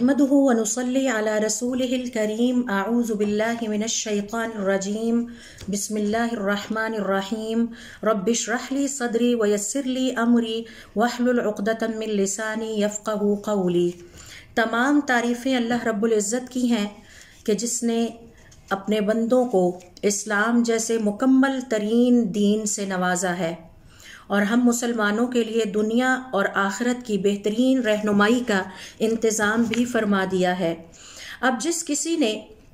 نحمده ونصلي على رسوله الكريم اعوذ بالله من الشيطان الرجيم بسم الله الرحمن الرحيم رب اشرح لي صدري ويسر لي امري واحلل عقده من لساني يفقهوا قولي तमाम तारीफ़ें अल्लाह रब्बुल इज़्ज़त की हैं कि जिसने अपने बंदों को इस्लाम जैसे मुकम्मल तरीन दीन से नवाजा है और हम मुसलमानों के लिए दुनिया और आखरत की बेहतरीन रहनुमाई का इंतज़ाम भी फरमा दिया है अब जिस किसी ने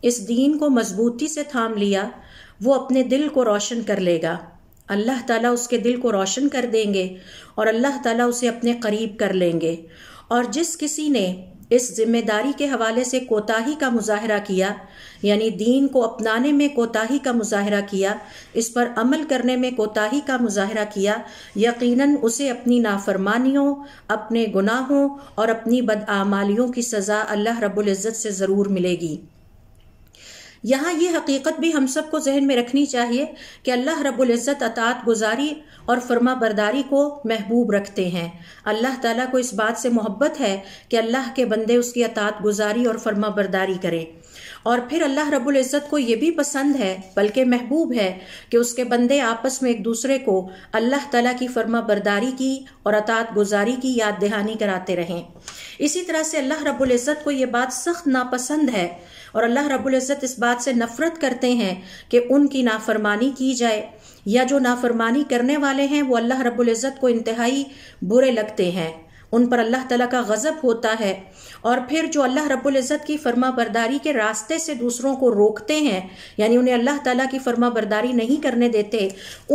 इस दीन को मजबूती से थाम लिया वो अपने दिल को रोशन कर लेगा अल्लाह ताला उसके दिल को रोशन कर देंगे और अल्लाह ताला उसे अपने करीब कर लेंगे और जिस किसी ने इस जिम्मेदारी के हवाले से कोताही का मुजाहरा किया यानी दीन को अपनाने में कोताही का मुजाहरा किया इस पर अमल करने में कोताही का मुजाहरा किया यकीनन उसे अपनी नाफरमानियों अपने गुनाहों और अपनी बदआमालियों की सज़ा अल्लाह रब्बुल इज़्ज़त से ज़रूर मिलेगी यहाँ ये हकीकत भी हम सबको जहन में रखनी चाहिए कि अल्लाह रबुल्ज़त अतात गुजारी और फर्मा बरदारी को महबूब रखते हैं अल्लाह ताला को इस बात से मोहब्बत है कि अल्लाह के बंदे उसकी अतात गुजारी और फर्मा बरदारी करें और फिर अल्लाह रबुल्ज़त को ये भी पसंद है बल्कि महबूब है कि उसके बंदे आपस में एक दूसरे को अल्लाह ताला की फर्मा बरदारी की और अतात गुजारी की याद दहानी कराते रहें इसी तरह से अल्लाह रब्बुल इज़्ज़त को ये बात सख्त नापसंद है और अल्लाह रब्बुल इज़्ज़त इस बात से नफरत करते हैं कि उनकी नाफरमानी की जाए या जो नाफरमानी करने वाले हैं वो अल्लाह रब्बुल इज़्ज़त को इंतहाई बुरे लगते हैं उन पर अल्लाह तला का गज़ब होता है और फिर जो अल्लाह रब्बुल इज़्ज़त की फरमा बरदारी के रास्ते से दूसरों को रोकते हैं यानी उन्हें अल्लाह तला की फ़रमा बरदारी नहीं करने देते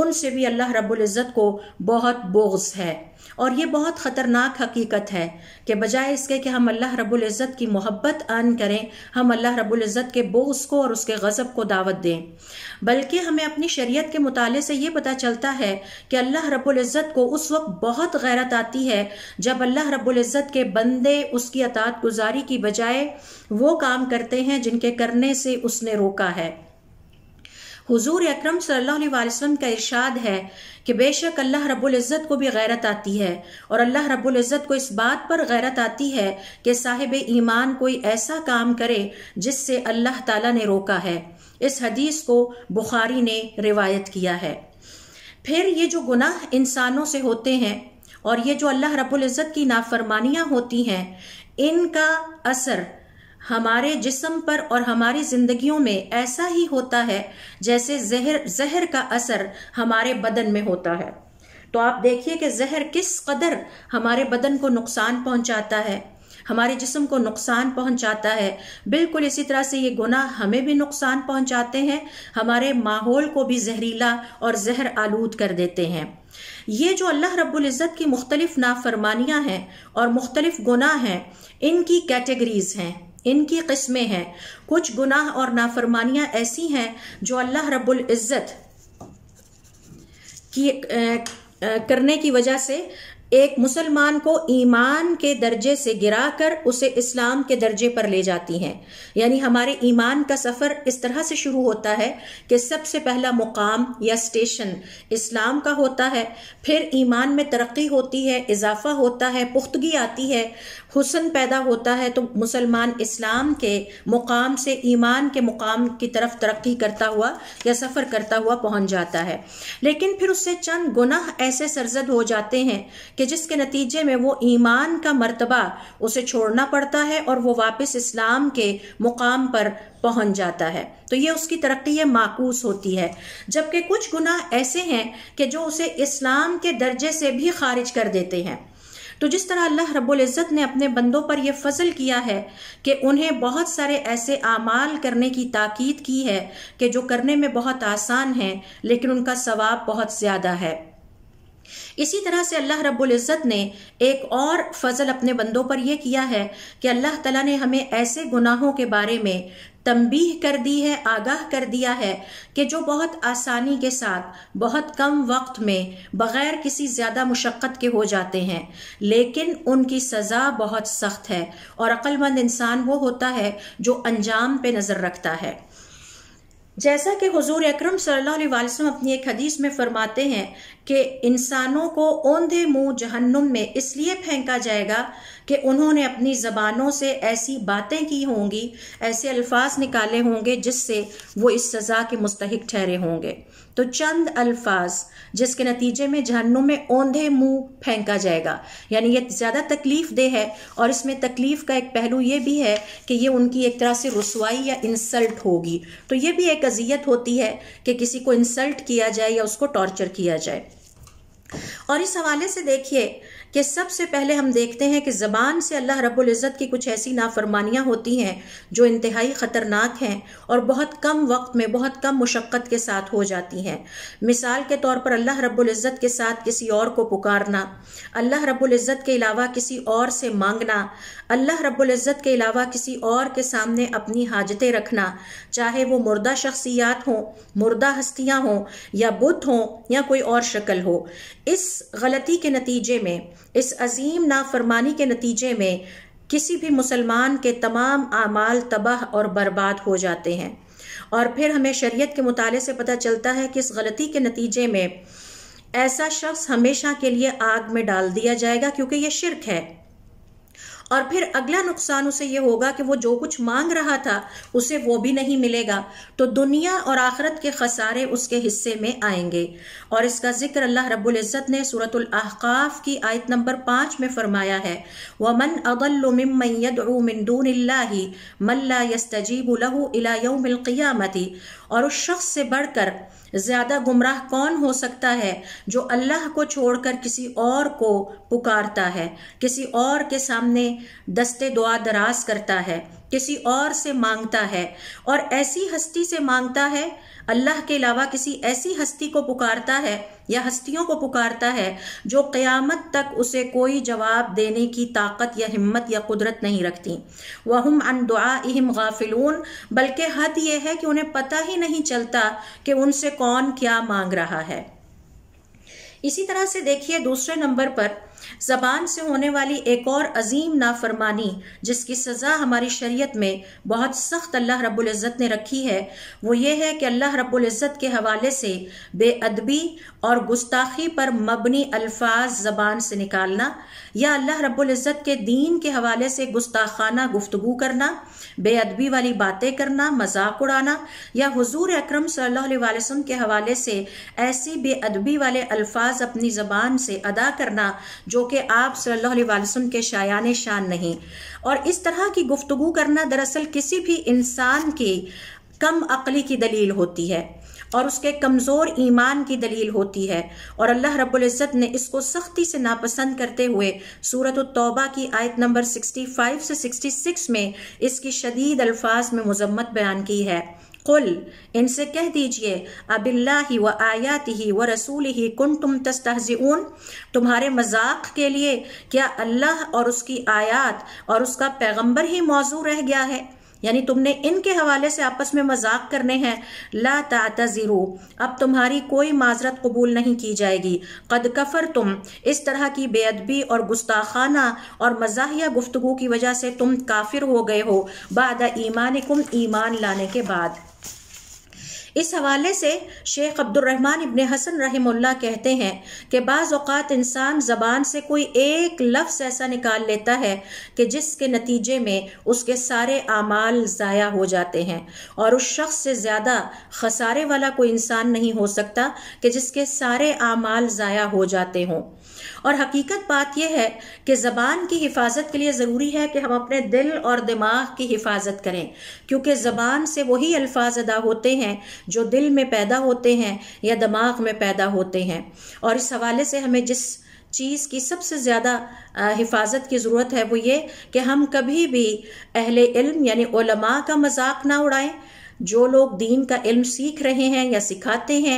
उनसे भी अल्लाह रब्बुल इज़्ज़त को बहुत बोग्स है और ये बहुत ख़तरनाक हकीकत है कि बजाय इसके कि हम अल्लाह रब्बुल इज़्ज़त की मोहब्बत आन करें हम अल्लाह रब्बुल इज़्ज़त के बोस को और उसके गज़ब को दावत दें बल्कि हमें अपनी शरीयत के मुताले से ये पता चलता है कि अल्लाह रब्बुल इज़्ज़त को उस वक्त बहुत गैरत आती है जब अल्लाह रब्बुल इज़्ज़त के बंदे उसकी अतात गुजारी की बजाय वो काम करते हैं जिनके करने से उसने रोका है हुजूर अकरम सल्लल्लाहु अलैहि वसल्लम का इरशाद है कि बेशक अल्लाह रब्बुल इज़्ज़त को भी गैरत आती है और अल्लाह रब्बुल इज़्ज़त को इस बात पर गैरत आती है कि साहिब ईमान कोई ऐसा काम करे जिससे अल्लाह ताला ने रोका है इस हदीस को बुखारी ने रिवायत किया है फिर ये जो गुनाह इंसानों से होते हैं और ये जो अल्लाह रब्बुल इज़्ज़त की नाफरमानियाँ होती हैं इनका असर हमारे जिस्म पर और हमारी जिंदगियों में ऐसा ही होता है जैसे जहर जहर का असर हमारे बदन में होता है तो आप देखिए कि जहर किस कदर हमारे बदन को नुकसान पहुंचाता है हमारे जिस्म को नुकसान पहुंचाता है बिल्कुल इसी तरह से ये गुनाह हमें भी नुकसान पहुंचाते हैं हमारे माहौल को भी जहरीला और जहर आलूद कर देते हैं ये जो अल्लाह रबुल्ज़त की मुख्तलिफ नाफरमानियाँ हैं और मुख्तलिफ गुनाह हैं इनकी कैटेगरीज़ हैं इनकी किस्में हैं कुछ गुनाह और नाफरमानियां ऐसी हैं जो अल्लाह रब्बुल इज़्ज़त की करने की वजह से एक मुसलमान को ईमान के दर्जे से गिरा कर उसे इस्लाम के दर्जे पर ले जाती हैं यानी हमारे ईमान का सफ़र इस तरह से शुरू होता है कि सबसे पहला मुकाम या स्टेशन इस्लाम का होता है फिर ईमान में तरक्की होती है इजाफा होता है पुख्तगी आती है हुसन पैदा होता है तो मुसलमान इस्लाम के मुकाम से ईमान के मुकाम की तरफ तरक्की करता हुआ या सफ़र करता हुआ पहुंच जाता है लेकिन फिर उससे चंद गुनाह ऐसे सरजद हो जाते हैं कि जिसके नतीजे में वो ईमान का मर्तबा उसे छोड़ना पड़ता है और वो वापस इस्लाम के मुकाम पर पहुंच जाता है तो ये उसकी तरक्की ये माकूस होती है जबकि कुछ गुनाह ऐसे हैं कि जो उसे इस्लाम के दर्जे से भी खारिज कर देते हैं तो जिस तरह अल्लाह रब्ज़त ने अपने बंदों पर यह फजल किया है कि उन्हें बहुत सारे ऐसे आमाल करने की ताकीद की है कि जो करने में बहुत आसान हैं लेकिन उनका सवाब बहुत ज़्यादा है इसी तरह से अल्लाह रब्बुल इज़्ज़त ने एक और फजल अपने बंदों पर यह किया है कि अल्लाह तला ने हमें ऐसे गुनाहों के बारे में तंबीह कर दी है आगाह कर दिया है कि जो बहुत आसानी के साथ बहुत कम वक्त में बग़ैर किसी ज़्यादा मुशक्क़त के हो जाते हैं लेकिन उनकी सज़ा बहुत सख्त है और अक्लमंद इंसान वो होता है जो अंजाम पे नज़र रखता है जैसा कि हुजूर अकरम सल्लल्लाहु अलैहि वसल्लम अपनी एक हदीस में फरमाते हैं कि इंसानों को औंधे मुंह जहन्नुम में इसलिए फेंका जाएगा कि उन्होंने अपनी ज़बानों से ऐसी बातें की होंगी ऐसे अल्फाज निकाले होंगे जिससे वो इस सज़ा के मुस्तक ठहरे होंगे तो चंद अल्फाज जिसके नतीजे में जहन्नुम में औंधे मुंह फेंका जाएगा यानी ये ज़्यादा तकलीफ़ देह है और इसमें तकलीफ़ का एक पहलू ये भी है कि ये उनकी एक तरह से रसवाई या इंसल्ट होगी तो ये भी एक अजियत होती है कि किसी को इंसल्ट किया जाए या उसको टॉर्चर किया जाए और इस हवाले से देखिए कि सबसे पहले हम देखते हैं कि ज़बान से अल्लाह रब्बुल इज़्ज़त की कुछ ऐसी नाफरमानियाँ होती हैं जो इंतहाई ख़तरनाक हैं और बहुत कम वक्त में बहुत कम मुशक्क़त के साथ हो जाती हैं मिसाल के तौर पर अल्लाह रब्बुल इज़्ज़त के साथ किसी और को पुकारना अल्लाह रब्बुल इज़्ज़त के अलावा किसी और से मांगना अल्लाह रब्बुल इज़्ज़त के अलावा किसी और के सामने अपनी हाजतें रखना चाहे वो मुर्दा शख्सियात हों मुर्दा हस्तियाँ हों या बुत हों या कोई और शक्ल हो इस गलती के नतीजे में इस अजीम नाफरमानी के नतीजे में किसी भी मुसलमान के तमाम आमाल तबाह और बर्बाद हो जाते हैं और फिर हमें शरीयत के मुताले से पता चलता है कि इस गलती के नतीजे में ऐसा शख्स हमेशा के लिए आग में डाल दिया जाएगा क्योंकि ये शिरक है और फिर अगला नुकसान उसे ये होगा कि वो जो कुछ मांग रहा था उसे वो भी नहीं मिलेगा तो दुनिया और आखरत के खसारे उसके हिस्से में आएंगे और इसका जिक्र अल्लाह रबुल्जत ने सूरतुल अहकाफ की आयत नंबर पाँच में फरमाया है वमन अदलमिनदून मल्ला यस्तजीब लहू इला यौमिल और उस शख्स से बढ़कर ज़्यादा गुमराह कौन हो सकता है जो अल्लाह को छोड़कर किसी और को पुकारता है किसी और के सामने दस्ते दुआ दराज करता है किसी और से मांगता है और ऐसी हस्ती से मांगता है अल्लाह के अलावा किसी ऐसी हस्ती को पुकारता है या हस्तियों को पुकारता है जो क़यामत तक उसे कोई जवाब देने की ताकत या हिम्मत या कुदरत नहीं रखती वहम अन दुआ इहम गाफिलून बल्कि हद यह है कि उन्हें पता ही नहीं चलता कि उनसे कौन क्या मांग रहा है इसी तरह से देखिए दूसरे नंबर पर ज़बान से होने वाली एक और अजीम नाफरमानी जिसकी सज़ा हमारी शरीयत में बहुत सख्त अल्लाह रबुल्जत ने रखी है वो ये है कि अल्लाह रबुल्जत के हवाले से बेअदबी और गुस्ताखी पर मबनी अल्फाज ज़बान से निकालना या अल्लाह रबुल्जत के दीन के हवाले से गुस्ताखाना गुफ्तु करना बेअदबी वाली बातें करना मजाक उड़ाना या हजूर अक्रम सल्लाम के हवाले से ऐसी बेअदबी वाले अल्फाज अपनी ज़बान से अदा करना जो जो कि आप सल्लल्लाहु अलैहि वसल्लम के शायान शान नहीं और इस तरह की गुफ्तु करना दरअसल किसी भी इंसान की कम अकली की दलील होती है और उसके कमज़ोर ईमान की दलील होती है और अल्लाह रबुल्ज़त ने इसको सख्ती से नापसंद करते हुए सूरत तौबा की आयत नंबर 65 से 66 में इसकी शदीद अल्फाज में मजम्मत बयान की है कुल इनसे कह दीजिए अबिल्ला ही व आयात ही व रसूल ही कुन तुम तस्तहजून तुम्हारे मजाक के लिए क्या अल्लाह और उसकी आयात और उसका पैगम्बर ही मौजू रह गया है यानी तुमने इनके हवाले से आपस में मजाक करने हैं ला तातज़िरू अब तुम्हारी कोई माजरत कबूल नहीं की जाएगी कद कफर तुम इस तरह की बेअदबी और गुस्ताखाना और मजाहिया गुफ्तु की वजह से तुम काफिर हो गए हो बाद ईमान ईमान लाने के बाद इस हवाले से शेख अब्दुलरहमान इबन हसन रहमुल्ला कहते हैं कि बाज़ अवत इंसान ज़बान से कोई एक लफ्स ऐसा निकाल लेता है कि जिसके नतीजे में उसके सारे आमाल ज़ाया हो जाते हैं और उस शख्स से ज़्यादा खसारे वाला कोई इंसान नहीं हो सकता कि जिसके सारे आमाल ज़ाया हो जाते हों और हकीकत बात यह है कि ज़बान की हिफाजत के लिए ज़रूरी है कि हम अपने दिल और दिमाग की हिफाजत करें क्योंकि ज़बान से वही अल्फाज अदा होते हैं जो दिल में पैदा होते हैं या दिमाग में पैदा होते हैं और इस हवाले से हमें जिस चीज़ की सबसे ज़्यादा हिफाजत की ज़रूरत है वो ये कि हम कभी भी अहल इल्म यानी उलमा का मजाक ना उड़ाएं जो लोग दीन का इल्म सीख रहे हैं या सिखाते हैं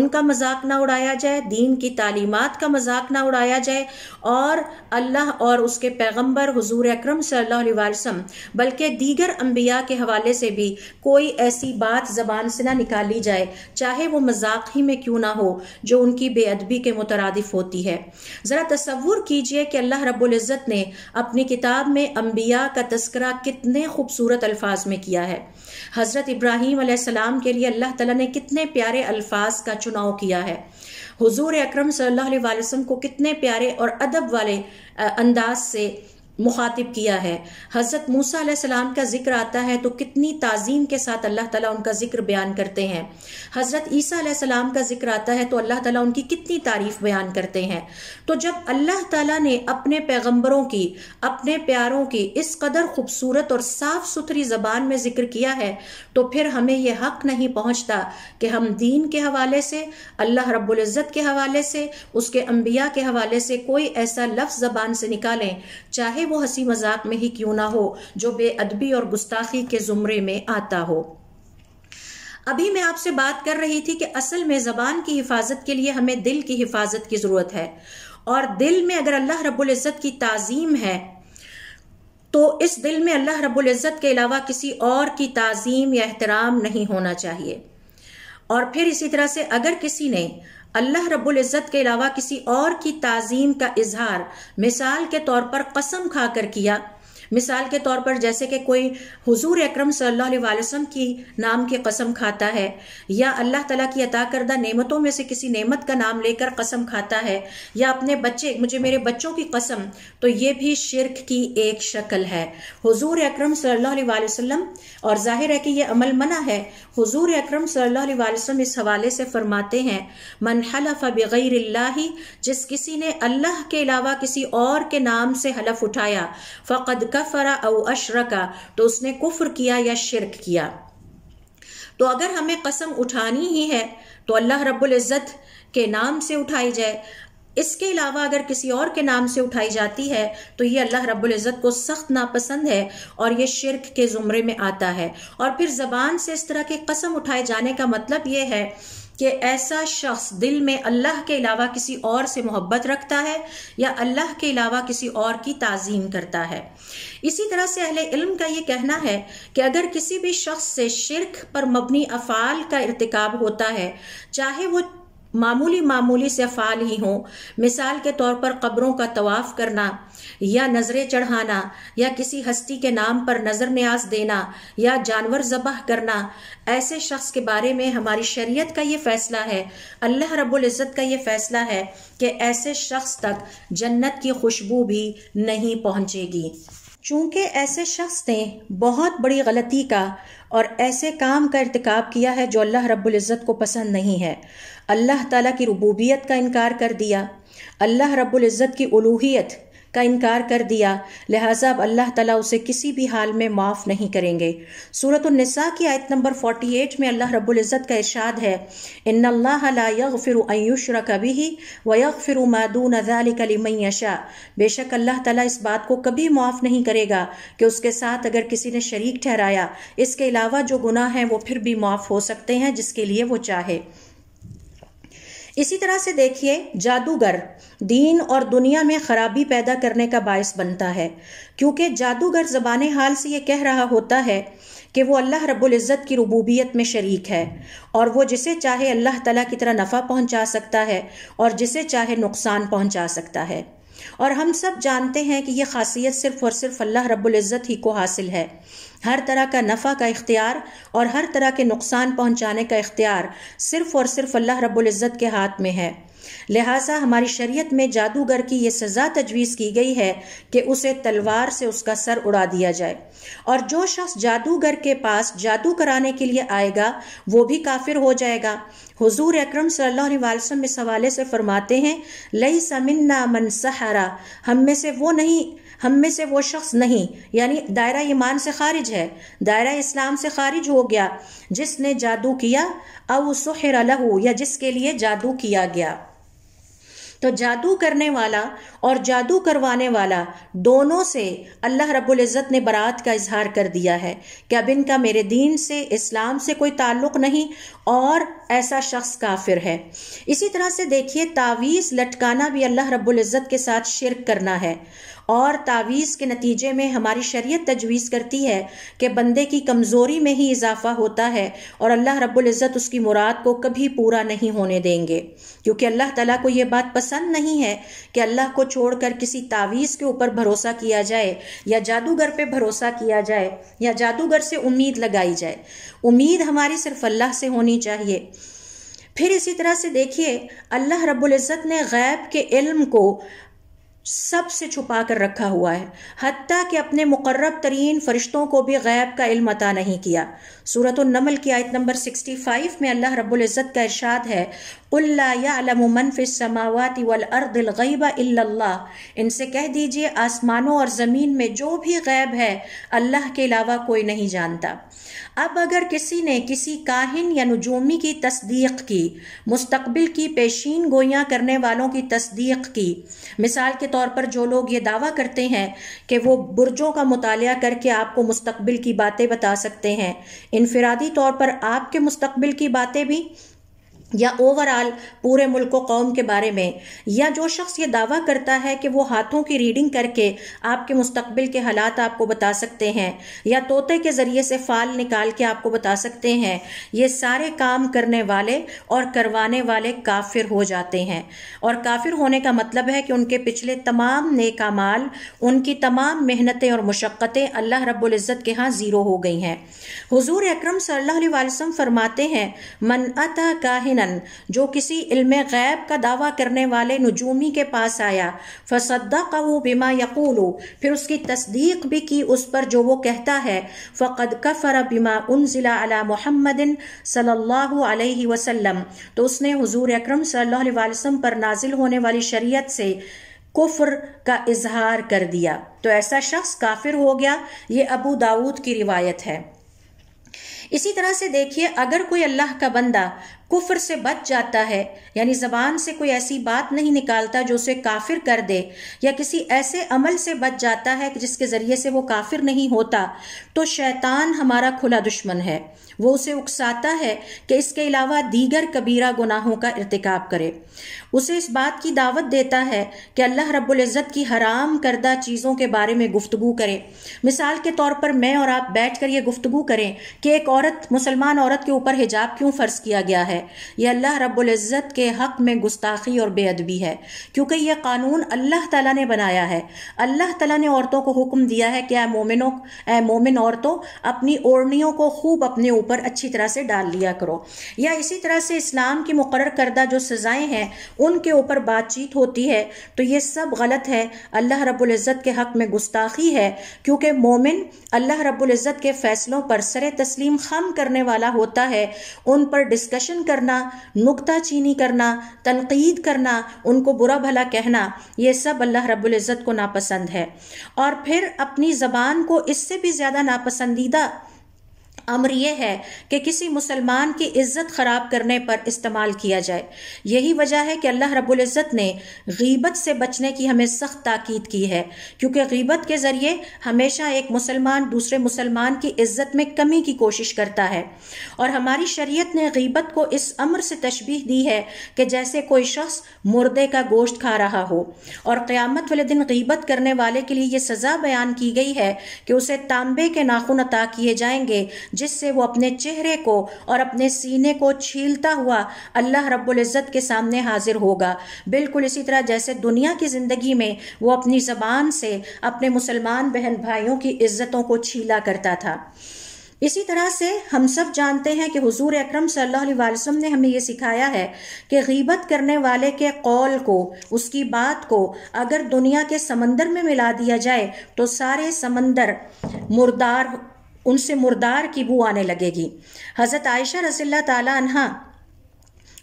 उनका मजाक ना उड़ाया जाए दीन की तालीमत का मजाक ना उड़ाया जाए और अल्लाह और उसके पैगम्बर हजूर अक्रम सल्लाम बल्कि दीगर अम्बिया के हवाले से भी कोई ऐसी बात ज़बान से ना निकाली जाए चाहे वो मजाक ही में क्यों ना हो जो उनकी बेअदबी के मुतरदफ होती है ज़रा तस्वुर कीजिए कि अल्लाह रबुल्ज़त ने अपनी किताब में अम्बिया का तस्करा कितने खूबसूरत अल्फाज में किया है हज़रत इब्राहिम सलाम के लिए अल्लाह ताला ने कितने प्यारे अल्फाज का चुनाव किया है हुजूर अकरम सल्लल्लाहु अलैहि वसल्लम को कितने प्यारे और अदब वाले अंदाज से मुखातिब किया है हज़रत मूसा सलाम का जिक्र आता है तो कितनी ताज़ीम के साथ अल्लाह ताला उनका जिक्र बयान करते हैं हज़रत ईसा सलाम का जिक्र आता है तो अल्लाह ताला उनकी कितनी तारीफ़ बयान करते हैं तो जब अल्लाह ताला ने अपने पैगंबरों की अपने प्यारों की इस कदर खूबसूरत और साफ़ सुथरी ज़बान में जिक्र किया है तो फिर हमें यह हक नहीं पहुँचता कि हम दीन के हवाले से अल्लाह रबुल्जत के हवाले से उसके अम्बिया के हवाले से कोई ऐसा लफ्ज़ ज़बान से निकालें चाहे वो हंसी मजाक में ही क्यों ना हो जो बेअदबी और गुस्ताखी के जुमरे में आता हो अभी मैं आपसे बात कर रही थी कि असल में ज़बान की हिफाजत के लिए हमें दिल की हिफाजत की ज़रूरत है और दिल में अगर अल्लाह रब्बुल इज़्ज़त की ताज़ीम है तो इस दिल में अल्लाह रब्बुल इज़्ज़त के अलावा किसी और की ताज़ीम या एहतराम नहीं होना चाहिए और फिर इसी तरह से अगर किसी ने अल्लाह रब्बुल इज़्ज़त के अलावा किसी और की ताज़ीम का इजहार मिसाल के तौर पर कसम खाकर किया मिसाल के तौर पर जैसे कि कोई हुजूर अकरम सल्लल्लाहु अलैहि वसल्लम की नाम की कसम खाता है या अल्लाह तला की अता करदा नेमतों में से किसी नेमत का नाम लेकर कसम खाता है या अपने बच्चे मुझे मेरे बच्चों की कसम तो ये भी शिरक की एक शक्ल है हुजूर अकरम सल्लल्लाहु अलैहि वसल्लम और जाहिर है कि यह अमल मना है हुजूर अकरम सल्लल्लाहु अलैहि वसल्लम इस हवाले से फरमाते हैं मन हलफ बग़ैर जिस किसी ने अल्लाह के अलावा किसी और के नाम से हलफ उठाया फ़कद का कफरा अव अशरका तो उसने कुफ्र किया या शिरक किया तो अगर हमें कसम उठानी ही है तो अल्लाह रब्बुल इज़्ज़त के नाम से उठाई जाए इसके अलावा अगर किसी और के नाम से उठाई जाती है तो ये अल्लाह रब्बुल इज़्ज़त को सख्त नापसंद है और ये शिरक के ज़ुमरे में आता है और फिर ज़बान से इस तरह की कसम उठाए जाने का मतलब ये है कि ऐसा शख्स दिल में अल्लाह के अलावा किसी और से मोहब्बत रखता है या अल्लाह के अलावा किसी और की ताजीम करता है इसी तरह से अहले इल्म का ये कहना है कि अगर किसी भी शख्स से शिरक पर मबनी अफ़ाल का इरतकब होता है चाहे वो मामूली मामूली से फ़ाल ही हों मिसाल के तौर पर कब्रों का तवाफ़ करना या नज़रें चढ़ाना या किसी हस्ती के नाम पर नज़र न्याज देना या जानवर जबह करना ऐसे शख्स के बारे में हमारी शरीयत का ये फ़ैसला है अल्लाह रब्बुल इज़्ज़त का ये फ़ैसला है कि ऐसे शख्स तक जन्नत की खुशबू भी नहीं पहुँचेगी चूंकि ऐसे शख्स ने बहुत बड़ी गलती का और ऐसे काम का इरतकब किया है जो अल्लाह रब्ज़त को पसंद नहीं है अल्लाह ताला की रबूबियत का इनकार कर दिया अल्लाह रब्ज़त की उलूहियत का इनकार कर दिया लिहाजा अब अल्लाह तला उसे किसी भी हाल में माफ़ नहीं करेंगे सूरत नसा की आयत नंबर फोर्टी एट में अल्लाह रबुल्ज़त का इरशाद है इन अल्लाफ़िरुशर कभी ही वफ़िर मादून अजालिकलीमयशा बेशक अल्लाह तला इस बात को कभी माफ़ नहीं करेगा कि उसके साथ अगर किसी ने शरीक ठहराया इसके अलावा जो गुनाह हैं वो फिर भी माफ़ हो सकते हैं जिसके लिए वो चाहे इसी तरह से देखिए जादूगर दीन और दुनिया में खराबी पैदा करने का बायस बनता है क्योंकि जादूगर जबान हाल से ये कह रहा होता है कि वो अल्लाह रब्बुल इज़्ज़त की रबूबियत में शरीक है और वो जिसे चाहे अल्लाह ताला की तरह नफ़ा पहुंचा सकता है और जिसे चाहे नुकसान पहुंचा सकता है और हम सब जानते हैं कि यह खासियत सिर्फ़ और सिर्फ अल्लाह रब्बुल इज़्ज़त ही को हासिल है हर तरह का नफ़ा का इख्तियार और हर तरह के नुकसान पहुंचाने का इख्तियार सिर्फ़ और सिर्फ अल्लाह रबुल्ज़त के हाथ में है लिहाजा हमारी शरीयत में जादूगर की यह सज़ा तजवीज़ की गई है कि उसे तलवार से उसका सर उड़ा दिया जाए और जो शख्स जादूगर के पास जादू कराने के लिए आएगा वो भी काफिर हो जाएगा हुजूर अकरम सल्लल्लाहु अलैहि वसल्लम इस हवाले से फरमाते हैं लई समन्ना मन सहरा हम में से वो नहीं हम में से वो शख्स नहीं यानी दायरा ईमान से खारिज है दायरा इस्लाम से खारिज हो गया जिसने जादू किया अव सुहर लहू या जिसके लिए जादू किया गया तो जादू करने वाला और जादू करवाने वाला दोनों से अल्लाह रब्बुल इज़्ज़त ने बरात का इजहार कर दिया है कि अब इनका मेरे दीन से इस्लाम से कोई ताल्लुक नहीं और ऐसा शख्स काफिर है इसी तरह से देखिए तावीज़ लटकाना भी अल्लाह रब्बुल इज़्ज़त के साथ शिरक करना है और तावीज़ के नतीजे में हमारी शरीयत तजवीज़ करती है कि बंदे की कमज़ोरी में ही इजाफा होता है और अल्लाह रब्ज़त उसकी मुराद को कभी पूरा नहीं होने देंगे क्योंकि अल्लाह ताला को ये बात पसंद नहीं है कि अल्लाह को छोड़कर किसी तावीज़ के ऊपर भरोसा किया जाए या जादूगर पर भरोसा किया जाए या जादूगर से उम्मीद लगाई जाए उम्मीद हमारी सिर्फ अल्लाह से होनी चाहिए फिर इसी तरह से देखिए अल्लाह रब्ज़त ने गैब के इल्म को सब से छुपा कर रखा हुआ है हती कि अपने मुकर्रब तरीन फरिश्तों को भी गैब का इल्म अता नहीं किया सूरत नमल की आयत नंबर सिक्सटी फाइव में अल्लाह रब्बुल इज़्ज़त का इरशाद है उल्लाम मनफ़िसमावत वलअर्दलगैब अल्लाह इनसे कह दीजिए आसमानों और ज़मीन में जो भी गैब है अल्लाह के अलावा कोई नहीं जानता अब अगर किसी ने किसी काहिन या नजूमी की तस्दीक की मुस्तबिल की पेशीन गोयाँ करने वालों की तस्दीक की मिसाल के तौर पर जो लोग ये दावा करते हैं कि वो बुरजों का मुताल करके आपको मुस्तबिल की बातें बता सकते हैं इनफरादी तौर पर आपके मुस्तबिल की बातें भी या ओवरऑल पूरे मुल्क को कौम के बारे में या जो शख्स ये दावा करता है कि वो हाथों की रीडिंग करके आपके मुस्तबिल के हालात आपको बता सकते हैं या तोते के ज़रिए से फाल निकाल के आपको बता सकते हैं ये सारे काम करने वाले और करवाने वाले काफिर हो जाते हैं और काफिर होने का मतलब है कि उनके पिछले तमाम नेकामाल उनकी तमाम मेहनतें और मशक्क़तें अल्लाह रबुल्ज़त के यहाँ ज़ीरो हो गई हैं हजूर अक्रम सल वसम फरमाते हैं मन अता काहिन यकीनन जो किसी इल्म गैब का दावा करने वाले नजूमी के पास आया फसद्दा का वो बिमा यकूलू फिर उसकी तस्दीक भी की उस पर जो वो कहता है फ़कद कफ़र बिमा उन ज़िला अला मोहम्मदिन सल्लल्लाहु अलैहि वसल्लम तो उसने हुजूर अकरम सल्लल्लाहु अलैहि वसल्लम पर नाजिल होने वाली शरीयत से कुफ्र का इजहार कर दिया तो ऐसा शख्स काफिर हो गया ये अबू दाऊद की रिवायत है इसी तरह से देखिए अगर कोई अल्लाह का बंदा कुफर से बच जाता है यानी ज़बान से कोई ऐसी बात नहीं निकालता जो उसे काफिर कर दे या किसी ऐसे अमल से बच जाता है जिसके ज़रिए से वो काफिर नहीं होता तो शैतान हमारा खुला दुश्मन है वो उसे उकसाता है कि इसके अलावा दीगर कबीरा गुनाहों का इरतकब करे उसे इस बात की दावत देता है कि अल्लाह रब्ज़त की हराम करदा चीज़ों के बारे में गुफ्तु करें मिसाल के तौर पर मैं और आप बैठ कर यह गुफ्तु करें कि एक औरत मुसलमान औरत के ऊपर हिजाब क्यों फ़र्ज किया गया है यह अल्लाह रब्ज़त के हक़ में गुस्ताखी और बेअदबी है क्योंकि यह कानून अल्लाह तला ने बनाया है अल्लाह तला ने औरतों को हुक्म दिया है कि मोमिनों मोमिन औरतों अपनी ओढ़नियों को खूब अपने ऊपर ऊपर अच्छी तरह से डाल लिया करो या इसी तरह से इस्लाम की मुकर करदा जो सज़ाएँ हैं उनके ऊपर बातचीत होती है तो ये सब गलत है अल्लाह रबुल्जत के हक़ में गुस्ताखी है क्योंकि मोमिन अल्लाह रबुल्जत के फ़ैसलों पर सर तस्लीम खम करने वाला होता है उन पर डिस्कशन करना नुकता चीनी करना तनकीद करना उनको बुरा भला कहना ये सब अल्लाह रबुल्जत को नापसंद है और फिर अपनी ज़बान को इससे भी ज़्यादा नापसंदीदा अमर यह है कि किसी मुसलमान की इज्जत ख़राब करने पर इस्तेमाल किया जाए यही वजह है कि अल्लाह रबुल्ज़त ने गीबत से बचने की हमें सख्त ताकीद की है क्योंकि गीबत के ज़रिए हमेशा एक मुसलमान दूसरे मुसलमान की इज्जत में कमी की कोशिश करता है और हमारी शरीयत ने गीबत को इस अमर से तशबीह दी है कि जैसे कोई शख्स मुर्दे का गोश्त खा रहा हो और क़्यामत वाले दिन गीबत करने वाले के लिए यह सज़ा बयान की गई है कि उसे तांबे के नाखून अता किए जाएंगे जिससे वो अपने चेहरे को और अपने सीने को छीलता हुआ अल्लाह इज़्ज़त के सामने हाजिर होगा बिल्कुल इसी तरह जैसे दुनिया की ज़िंदगी में वो अपनी ज़बान से अपने मुसलमान बहन भाइयों की इज़्ज़तों को छीला करता था इसी तरह से हम सब जानते हैं कि हुजूर अकरम सल्लल्लाहु अलैहि वसल्लम ने हमें यह सिखाया है कि गीबत करने वाले के कौल को उसकी बात को अगर दुनिया के समंदर में मिला दिया जाए तो सारे समंदर मुर्दार उनसे मुर्दार की बू आने लगेगी हज़रत आयशा रसील्ला तला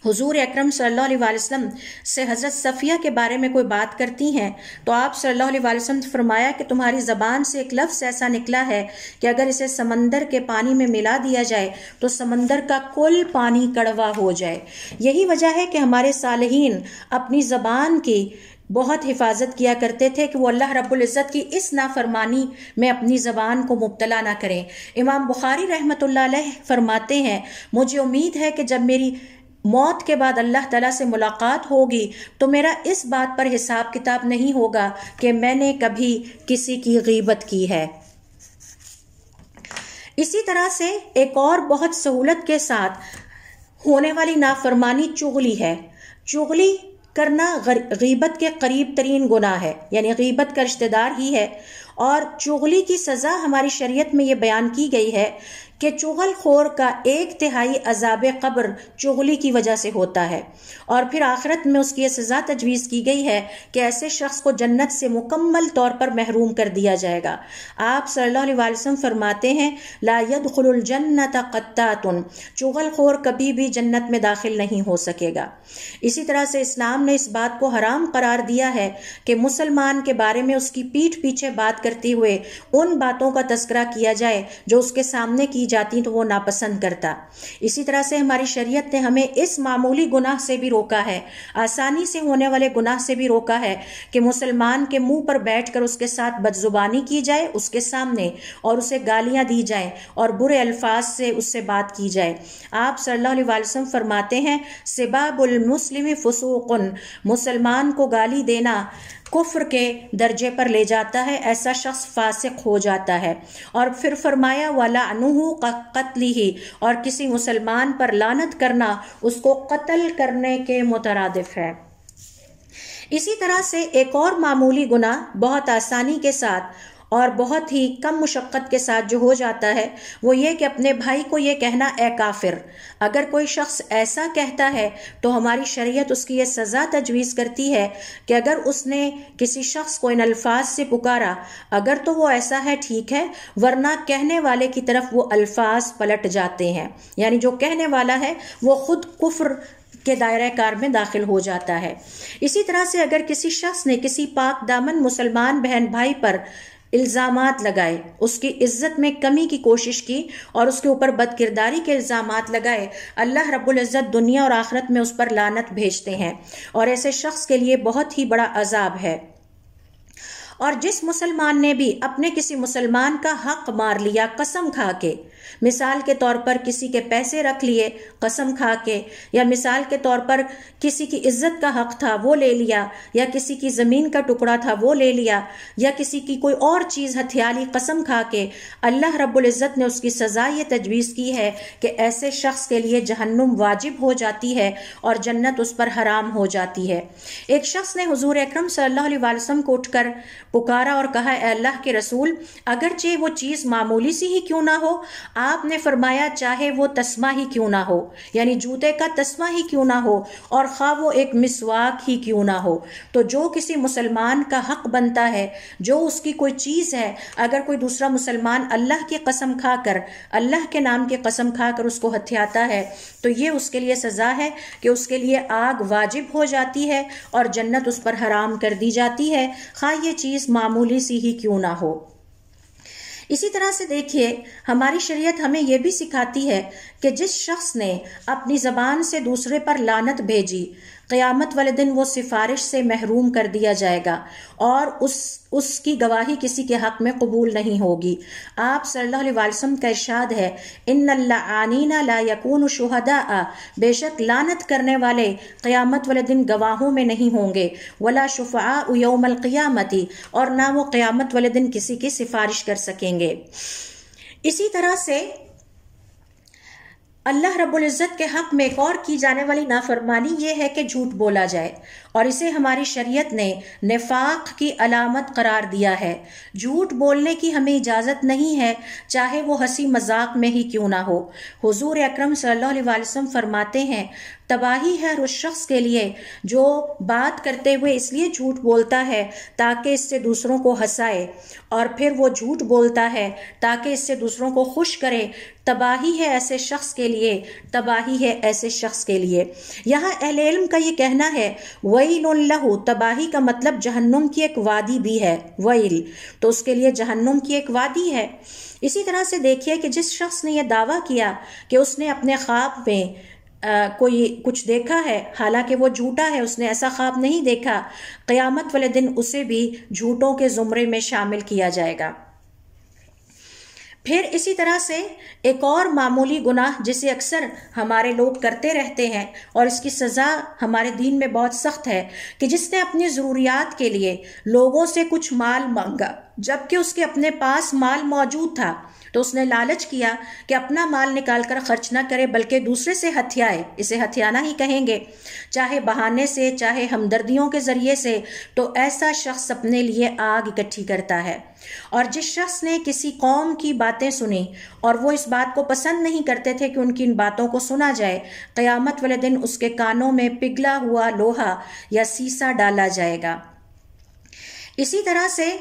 हुजूर अकरम सल्लल्लाहु अलैहि वसल्लम से हज़रत सफ़िया के बारे में कोई बात करती हैं तो आप सल्लल्लाहु अलैहि वसल्लम ने फरमाया कि तुम्हारी ज़बान से एक लफ्ज़ ऐसा निकला है कि अगर इसे समंदर के पानी में मिला दिया जाए तो समंदर का कुल पानी कड़वा हो जाए यही वजह है कि हमारे सालहीन अपनी ज़बान की बहुत हिफाजत किया करते थे कि वो अल्लाह इज़्ज़त की इस नाफरमानी में अपनी ज़बान को मुबतला ना करें इमाम बुखारी रहमत फरमाते हैं मुझे उम्मीद है कि जब मेरी मौत के बाद अल्लाह ताला से मुलाकात होगी तो मेरा इस बात पर हिसाब किताब नहीं होगा कि मैंने कभी किसी की गीबत की है इसी तरह से एक और बहुत सहूलत के साथ होने वाली नाफरमानी चुगली है चुगली करना गीबत के करीब तरीन गुना है यानी गीबत का रिश्तेदार ही है और चुगली की सज़ा हमारी शरीयत में ये बयान की गई है कि चुगल खोर का एक तिहाई अजाब कब्र चुगली की वजह से होता है और फिर आखिरत में उसकी सज़ा तजवीज़ की गई है कि ऐसे शख्स को जन्नत से मुकम्मल तौर पर महरूम कर दिया जाएगा आप सल्लल्लाहु अलैहि वसल्लम फरमाते हैं लायद जन्नत कत्तातुन चुगल खोर कभी भी जन्नत में दाखिल नहीं हो सकेगा इसी तरह से इस्लाम ने इस बात को हराम करार दिया है कि मुसलमान के बारे में उसकी पीठ पीछे बात करते हुए उन बातों का तस्करा किया जाए जो उसके सामने की जाती तो वो नापसंद करता इसी तरह से हमारी शरीयत ने हमें इस मामूली गुनाह से भी रोका है आसानी से होने वाले गुनाह से भी रोका है कि मुसलमान के मुंह पर बैठकर उसके साथ बदजुबानी की जाए उसके सामने और उसे गालियां दी जाए और बुरे अल्फाज से उससे बात की जाए आप सल्लल्लाहु अलैहि वसल्लम फरमाते हैं सिबाबुल मुस्लिम फसूकन मुसलमान को गाली देना कुफ्र के दर्जे पर ले जाता है ऐसा शख्स फासिक हो जाता है और फिर फरमाया वाला अनुहु का कत्ल ही और किसी मुसलमान पर लानत करना उसको कत्ल करने के मुतरदफ है इसी तरह से एक और मामूली गुना बहुत आसानी के साथ और बहुत ही कम मुशक्क़त के साथ जो हो जाता है वो ये कि अपने भाई को ये कहना ए काफिर अगर कोई शख्स ऐसा कहता है तो हमारी शरीयत उसकी ये सज़ा तजवीज़ करती है कि अगर उसने किसी शख्स को इन अल्फाज से पुकारा अगर तो वो ऐसा है ठीक है वरना कहने वाले की तरफ वो अल्फाज पलट जाते हैं यानी जो कहने वाला है वो खुद कुफ्र के दायरे कार में दाखिल हो जाता है इसी तरह से अगर किसी शख्स ने किसी पाक दामन मुसलमान बहन भाई पर इल्ज़ाम लगाए उसकी इज्जत में कमी की कोशिश की और उसके ऊपर बदकिरदारी के इल्ज़ाम लगाए अल्लाह रब्ज़त दुनिया और आखरत में उस पर लानत भेजते हैं और ऐसे शख्स के लिए बहुत ही बड़ा अजाब है और जिस मुसलमान ने भी अपने किसी मुसलमान का हक मार लिया कसम खा के मिसाल के तौर पर किसी के पैसे रख लिए कसम खा के या मिसाल के तौर पर किसी की इज्जत का हक था वो ले लिया या किसी की ज़मीन का टुकड़ा था वो ले लिया या किसी की कोई और चीज़ हथियाली कसम खा के अल्लाह रबुल्ज़त ने उसकी सज़ा ये तजवीज़ की है कि ऐसे शख्स के लिए जहन्नुम वाजिब हो जाती है और जन्नत उस पर हराम हो जाती है एक शख्स ने हजूर अक्रम सल्लाम को उठकर पुकारा और कहा अल्लाह के रसूल अगरचे वो चीज़ मामूली सी ही क्यों ना हो आप आपने फरमाया चाहे वो तस्मा ही क्यों ना हो यानी जूते का तस्मा ही क्यों ना हो और खा वो एक मिसवाक ही क्यों ना हो तो जो किसी मुसलमान का हक बनता है जो उसकी कोई चीज़ है अगर कोई दूसरा मुसलमान अल्लाह की कसम खाकर अल्लाह के नाम की कसम खाकर उसको हथियाता है तो ये उसके लिए सज़ा है कि उसके लिए आग वाजिब हो जाती है और जन्नत उस पर हराम कर दी जाती है खा ये चीज़ मामूली सी ही क्यों ना हो इसी तरह से देखिए हमारी शरीयत हमें यह भी सिखाती है कि जिस शख्स ने अपनी ज़बान से दूसरे पर लानत भेजी क़यामत वाले दिन वो सिफारिश से महरूम कर दिया जाएगा और उस उसकी गवाही किसी के हक में कबूल नहीं होगी आप सल्लल्लाहु अलैहि वसल्लम का इरशाद है इन आनीना ला यकून शहदा बेशक लानत करने वाले क़यामत वाले दिन गवाहों में नहीं होंगे वला शफा यौमल क़यामती और ना वो क़यामत वाले दिन किसी की सिफारिश कर सकेंगे इसी तरह से अल्लाह रब्बुल इज़्ज़त के हक़ में एक और की जाने वाली नाफरमानी ये है कि झूठ बोला जाए और इसे हमारी शरीयत ने नफाक की अलामत करार दिया है झूठ बोलने की हमें इजाज़त नहीं है चाहे वो हंसी मजाक में ही क्यों ना हो हुजूर अकरम सल्लल्लाहु अलैहि वसल्लम फरमाते हैं तबाही है उस शख्स के लिए जो बात करते हुए इसलिए झूठ बोलता है ताकि इससे दूसरों को हंसाए और फिर वो झूठ बोलता है ताकि इससे दूसरों को खुश करे तबाही है ऐसे शख्स के लिए तबाही है ऐसे शख्स के लिए यहाँ अहल का ये कहना है वह वईल लहू तबाही का मतलब जहन्नुम की एक वादी भी है वईल तो उसके लिए जहन्नुम की एक वादी है इसी तरह से देखिए कि जिस शख्स ने यह दावा किया कि उसने अपने ख्वाब में आ, कोई कुछ देखा है हालांकि वो झूठा है उसने ऐसा ख्वाब नहीं देखा क़यामत वाले दिन उसे भी झूठों के ज़ुमरे में शामिल किया जाएगा फिर इसी तरह से एक और मामूली गुनाह जिसे अक्सर हमारे लोग करते रहते हैं और इसकी सज़ा हमारे दीन में बहुत सख्त है कि जिसने अपनी ज़रूरियात के लिए लोगों से कुछ माल मांगा जबकि उसके अपने पास माल मौजूद था तो उसने लालच किया कि अपना माल निकाल कर खर्च ना करे बल्कि दूसरे से हथियाए इसे हथियाना ही कहेंगे चाहे बहाने से चाहे हमदर्दियों के ज़रिए से तो ऐसा शख्स अपने लिए आग इकट्ठी करता है और जिस शख्स ने किसी कौम की बातें सुनी और वो इस बात को पसंद नहीं करते थे कि उनकी इन बातों को सुना जाए क़यामत वाले दिन उसके कानों में पिघला हुआ लोहा या सीसा डाला जाएगा इसी तरह से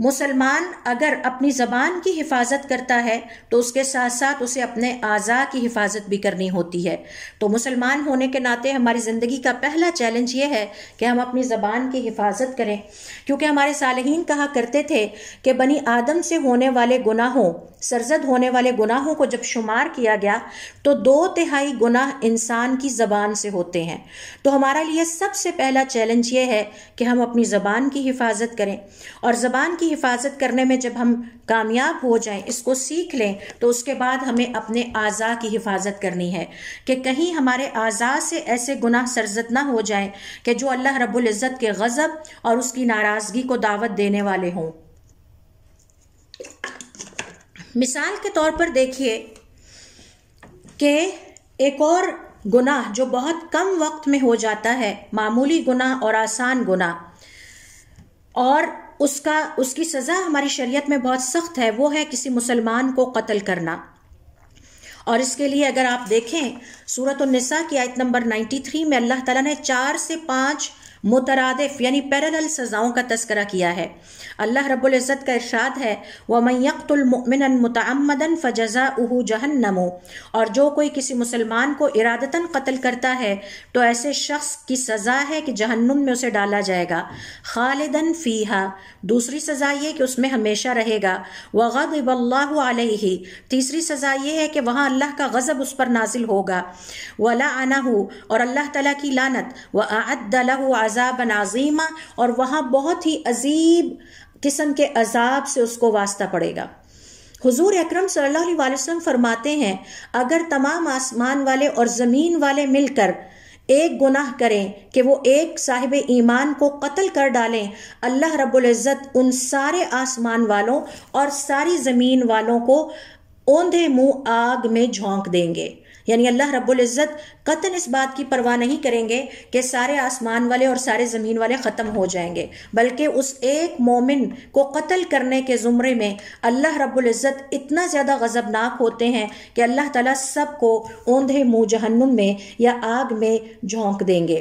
मुसलमान अगर अपनी ज़बान की हिफाजत करता है तो उसके साथ साथ उसे अपने आज़ा की हिफाजत भी करनी होती है तो मुसलमान होने के नाते हमारी ज़िंदगी का पहला चैलेंज ये है कि हम अपनी ज़बान की हिफाजत करें क्योंकि हमारे सालहीन कहा करते थे कि बनी आदम से होने वाले गुनाहों सरजद होने वाले गुनाहों को जब शुमार किया गया तो दो तिहाई गुनाह इंसान की ज़बान से होते हैं तो हमारा लिए सबसे पहला चैलेंज ये है कि हम अपनी ज़बान की हिफाजत करें और ज़बान की हिफाजत करने में जब हम कामयाब हो जाएं इसको सीख लें तो उसके बाद हमें अपने आज़ा की हिफाजत करनी है कि कहीं हमारे आज़ा से ऐसे गुनाह सरजद ना हो जाए कि जो अल्लाह रबुल्ज़त के गज़ब और उसकी नाराज़गी को दावत देने वाले हों मिसाल के तौर पर देखिए कि एक और गुनाह जो बहुत कम वक्त में हो जाता है मामूली गुनाह और आसान गुनाह और उसका उसकी सज़ा हमारी शरीयत में बहुत सख्त है वो है किसी मुसलमान को कत्ल करना और इसके लिए अगर आप देखें सूरत निसा की आयत नंबर 93 में अल्लाह ताला ने चार से पाँच मुतरदफ़ यानी पैरल सज़ाओं का तस्करा किया है अल्लाह रबुल्ज़त का इरशाद है व मतमदन फ़जा उहू जहन्नमो और जो कोई किसी मुसलमान को इरादतन कत्ल करता है तो ऐसे शख्स की सज़ा है कि जहन्नुम में उसे डाला जाएगा खालिदन फ़ीहा दूसरी सज़ा ये कि उसमें हमेशा रहेगा व गदबल्लाही तीसरी सज़ा ये है कि वहाँ अल्लाह का गज़ब उस पर नाजिल होगा वला आना और अल्लाह तला की लानत व आदल अजाब नाजीमा और वहाँ बहुत ही अजीब किस्म के अजाब से उसको वास्ता पड़ेगा हुजूर अकरम सल्लल्लाहु अलैहि वसल्लम फरमाते हैं अगर तमाम आसमान वाले और ज़मीन वाले मिलकर एक गुनाह करें कि वो एक साहिब ईमान को कत्ल कर डालें अल्लाह इज़्ज़त उन सारे आसमान वालों और सारी ज़मीन वालों को ओंधे मुंह आग में झोंक देंगे यानी अल्लाह इज़्ज़त कतन इस बात की परवाह नहीं करेंगे कि सारे आसमान वाले और सारे ज़मीन वाले ख़त्म हो जाएंगे बल्कि उस एक मोमिन को कत्ल करने के ज़ुमरे में अल्लाह इज़्ज़त इतना ज़्यादा गज़बनाक होते हैं कि अल्लाह ताला को ओंधे मुँह जहन्नुम में या आग में झोंक देंगे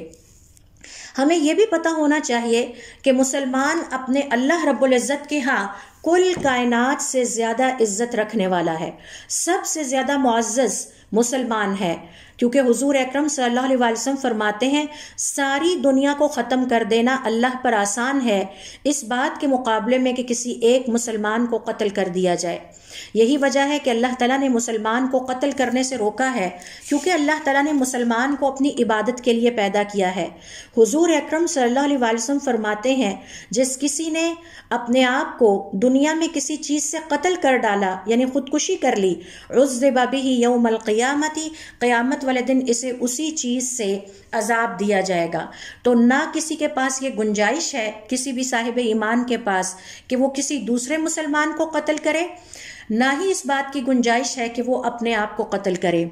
हमें यह भी पता होना चाहिए कि मुसलमान अपने अल्लाह रब्बुल्ज़त के यहाँ कुल कायनात से ज़्यादा इज्जत रखने वाला है सबसे ज़्यादा मुआज़ज़ मुसलमान है क्योंकि हुजूर अकरम सल्लल्लाहु अलैहि वसल्लम फरमाते हैं सारी दुनिया को ख़त्म कर देना अल्लाह पर आसान है इस बात के मुकाबले में कि किसी एक मुसलमान को कत्ल कर दिया जाए यही वजह है कि अल्लाह ताला ने मुसलमान को कत्ल करने से रोका है क्योंकि अल्लाह ताला ने मुसलमान को अपनी इबादत के लिए पैदा किया है हुजूर अकरम सल्लल्लाहु अलैहि वसल्लम फरमाते हैं जिस किसी ने अपने आप को दुनिया में किसी चीज़ से कत्ल कर डाला यानी खुदकुशी कर ली उजबाबी ही यौमल क़यामती क़यामत वाले दिन इसे उसी चीज़ से अजाब दिया जाएगा तो ना किसी के पास ये गुंजाइश है किसी भी साहिब ईमान के पास कि वो किसी दूसरे मुसलमान को कत्ल करे ना ही इस बात की गुंजाइश है कि वो अपने आप को कत्ल करे